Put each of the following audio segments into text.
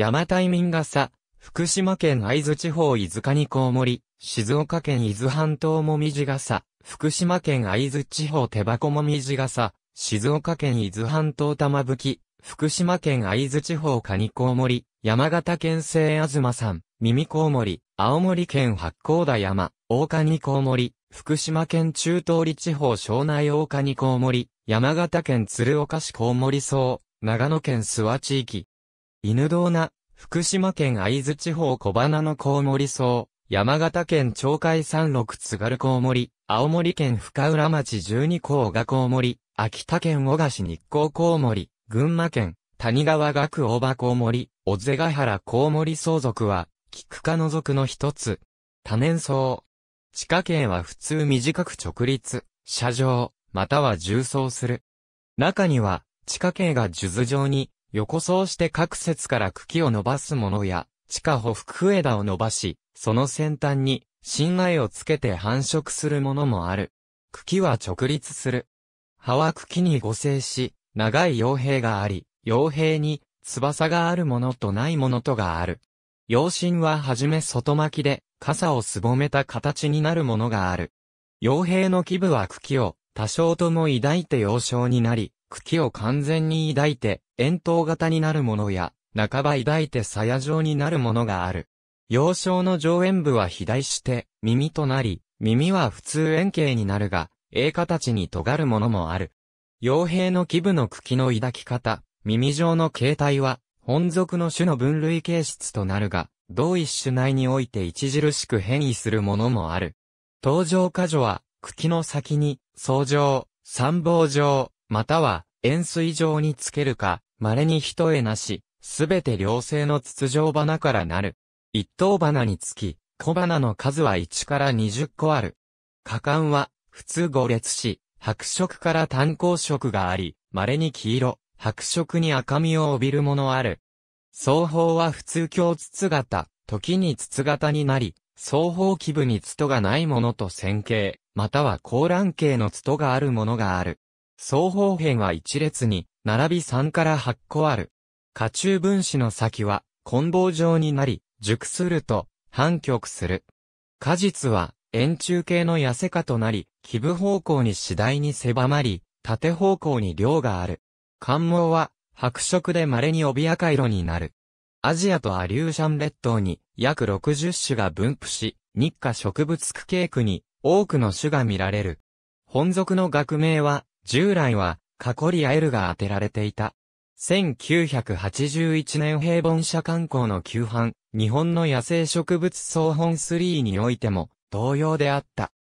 山タイミンがさ、福島県会津地方伊豆カコウモリ、静岡県伊豆半島もみじがさ、福島県会津地方手箱もみじがさ、静岡県伊豆半島玉吹き、福島県会津地方蟹コウモリ、山形県西さ山、耳コウモリ、青森県八甲田山、大カコウモリ、福島県中通り地方庄内大カにコウモリ、山形県鶴岡市コウモリ層、長野県諏訪地域、犬堂な、福島県会津地方小花のコウモリ草、山形県鳥海山麓津軽コウモリ、青森県深浦町十二甲賀コウモリ、秋田県小賀市日光コウモリ、群馬県谷川学大葉コウモリ、小瀬ヶ原コウモリ相続は、菊科の属の一つ。多年草。地下茎は普通短く直立、車上、または重層する。中には、地下茎が数珠状に、横層して各節から茎を伸ばすものや、地下ほふ枝を伸ばし、その先端に、新苗をつけて繁殖するものもある。茎は直立する。葉は茎に互生し、長い傭兵があり、傭兵に、翼があるものとないものとがある。陽針ははじめ外巻きで、傘をすぼめた形になるものがある。傭兵の基部は茎を、多少とも抱いて幼少になり、茎を完全に抱いて、円筒型になるものや、半ば抱いて鞘状になるものがある。幼少の上縁部は肥大して、耳となり、耳は普通円形になるが、鋭形に尖るものもある。傭兵の基部の茎の抱き方、耳状の形態は、本属の種の分類形質となるが、同一種内において著しく変異するものもある。登場箇所は、茎の先に、草状、三謀状、または円錐状につけるか、稀に一重なし、すべて両性の筒状花からなる。一等花につき、小花の数は1から20個ある。果敢は、普通五列し、白色から単光色があり、稀に黄色、白色に赤みを帯びるものある。双方は普通鏡筒型、時に筒型になり、双方基部に筒がないものと線形、または高卵形の筒があるものがある。双方辺は一列に、並び3から8個ある。下中分子の先は、混棒状になり、熟すると、反極する。果実は、円柱形の痩せ化となり、基部方向に次第に狭まり、縦方向に量がある。関毛は、白色で稀に帯赤色になる。アジアとアリューシャン列島に約60種が分布し、日華植物区系区に多くの種が見られる。本属の学名は従来は、カコリア L が当てられていた。1981年平凡社観光の旧版、日本の野生植物総本3においても、同様であった。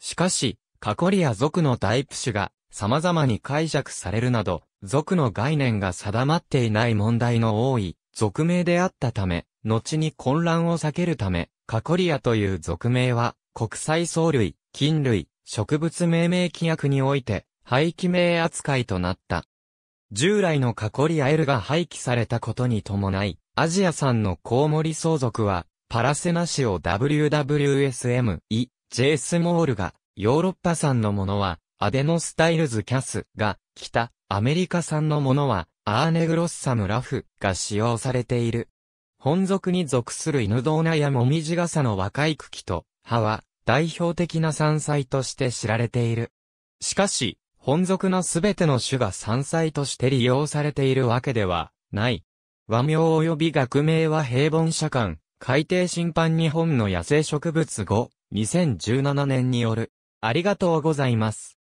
しかし、カコリア族のタイプ種が、様々に解釈されるなど、族の概念が定まっていない問題の多い、族名であったため、後に混乱を避けるため、カコリアという族名は、国際藻類、菌類、植物命名規約において、廃棄名扱いとなった。従来のカコリアエルが廃棄されたことに伴い、アジア産のコウモリ相続は、パラセナシオ WWSM、イ、ジェイスモールが、ヨーロッパ産のものは、アデノスタイルズキャスが、北、アメリカ産のものは、アーネグロッサムラフが使用されている。本属に属する犬ドーナやモミジガサの若い茎と、葉は、代表的な山菜として知られている。しかし、本属のすべての種が山菜として利用されているわけではない。和名及び学名は平凡社官、海底審判日本の野生植物後、2017年による。ありがとうございます。